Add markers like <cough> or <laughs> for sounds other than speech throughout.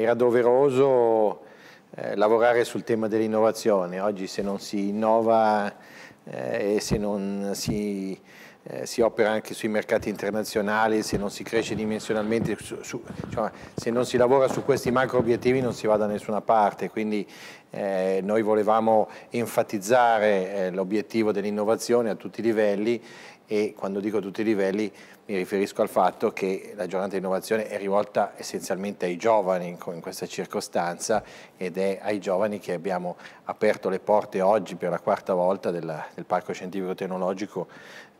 era doveroso eh, lavorare sul tema dell'innovazione. Oggi se non si innova eh, e se non si eh, si opera anche sui mercati internazionali, se non si cresce dimensionalmente, su, su, diciamo, se non si lavora su questi macro obiettivi non si va da nessuna parte, quindi eh, noi volevamo enfatizzare eh, l'obiettivo dell'innovazione a tutti i livelli e quando dico a tutti i livelli mi riferisco al fatto che la giornata di innovazione è rivolta essenzialmente ai giovani in questa circostanza ed è ai giovani che abbiamo aperto le porte oggi per la quarta volta del, del Parco Scientifico Tecnologico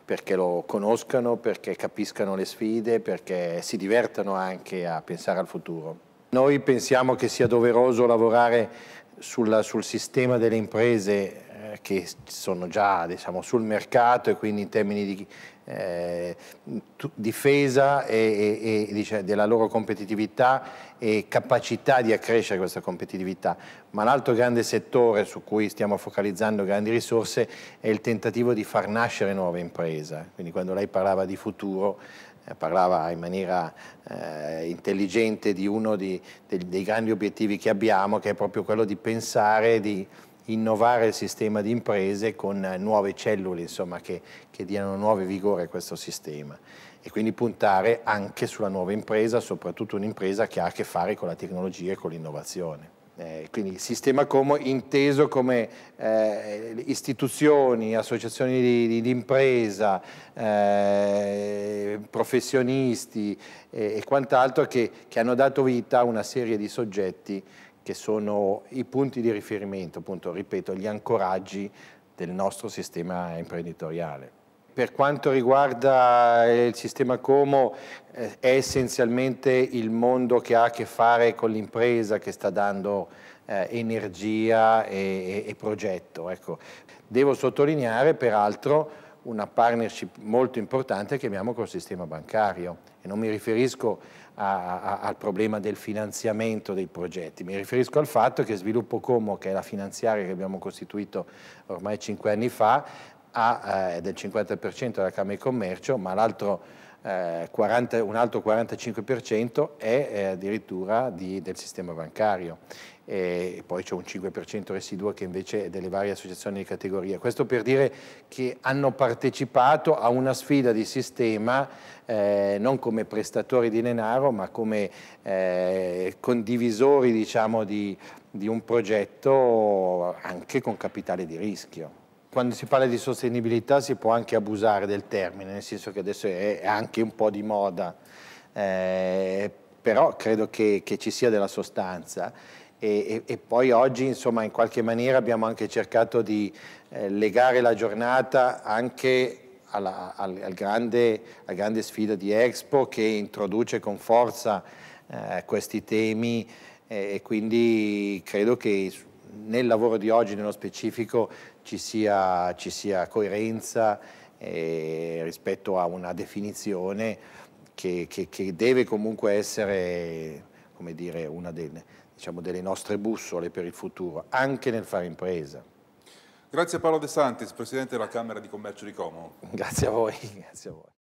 perché lo conoscano, perché capiscano le sfide, perché si divertano anche a pensare al futuro. Noi pensiamo che sia doveroso lavorare sulla, sul sistema delle imprese eh, che sono già diciamo, sul mercato e quindi in termini di eh, difesa e, e, e dice, della loro competitività e capacità di accrescere questa competitività. Ma l'altro grande settore su cui stiamo focalizzando grandi risorse è il tentativo di far nascere nuove imprese. Quindi quando lei parlava di futuro, eh, parlava in maniera eh, intelligente di uno di, dei, dei grandi obiettivi che abbiamo, che è proprio quello di pensare, di innovare il sistema di imprese con eh, nuove cellule insomma, che, che diano nuovo vigore a questo sistema e quindi puntare anche sulla nuova impresa, soprattutto un'impresa che ha a che fare con la tecnologia e con l'innovazione. Eh, quindi il sistema Como inteso come eh, istituzioni, associazioni di, di, di impresa, eh, professionisti e quant'altro che, che, hanno dato vita a una serie di soggetti che sono i punti di riferimento, appunto, ripeto, gli ancoraggi del nostro sistema imprenditoriale per quanto riguarda eh, il sistema Como eh, è essenzialmente il mondo che ha a che fare con l'impresa che sta dando eh, energia e, e, e progetto. Ecco. Devo sottolineare peraltro una partnership molto importante che abbiamo col sistema bancario e non mi riferisco a, a, al problema del finanziamento dei progetti, mi riferisco al fatto che Sviluppo Como, che è la finanziaria che abbiamo costituito ormai cinque anni fa, ha, eh, del 50% della Camera di Commercio, ma eh, un altro 45% è eh, addirittura di, del sistema bancario. E poi c'è un 5% residuo che invece è delle varie associazioni di categoria. Questo per dire che hanno partecipato a una sfida di sistema eh, non come prestatori di denaro ma come eh, condivisori diciamo, di, di un progetto anche con capitale di rischio quando si parla di sostenibilità si può anche abusare del termine, nel senso che adesso è anche un po' di moda, eh, però credo che, che, ci sia della sostanza. E, e, e, poi oggi, insomma, in qualche maniera abbiamo anche cercato di eh, legare la giornata anche alla, al, al grande, alla grande sfida di Expo che introduce con forza eh, questi temi eh, e quindi credo che nel lavoro di oggi nello specifico ci sia, ci sia coerenza eh, rispetto a una definizione che, che, che deve comunque essere come dire, una delle, diciamo, delle nostre bussole per il futuro, anche nel fare impresa. Grazie Paolo De Santis, Presidente della Camera di Commercio di Como. <laughs> Grazie a voi. <laughs> Grazie a voi.